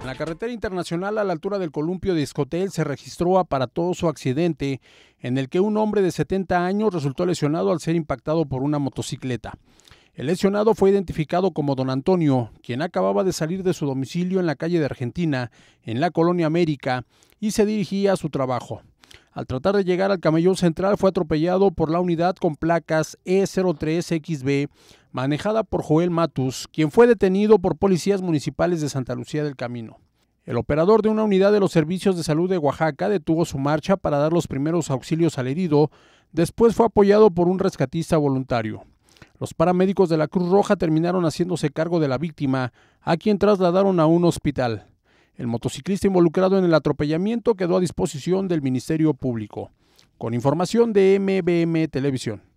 En la carretera internacional a la altura del columpio de Escotel se registró aparatoso accidente en el que un hombre de 70 años resultó lesionado al ser impactado por una motocicleta. El lesionado fue identificado como don Antonio, quien acababa de salir de su domicilio en la calle de Argentina, en la colonia América, y se dirigía a su trabajo. Al tratar de llegar al camellón central fue atropellado por la unidad con placas E03XB manejada por Joel Matus, quien fue detenido por policías municipales de Santa Lucía del Camino. El operador de una unidad de los servicios de salud de Oaxaca detuvo su marcha para dar los primeros auxilios al herido, después fue apoyado por un rescatista voluntario. Los paramédicos de la Cruz Roja terminaron haciéndose cargo de la víctima, a quien trasladaron a un hospital. El motociclista involucrado en el atropellamiento quedó a disposición del Ministerio Público. Con información de MBM Televisión.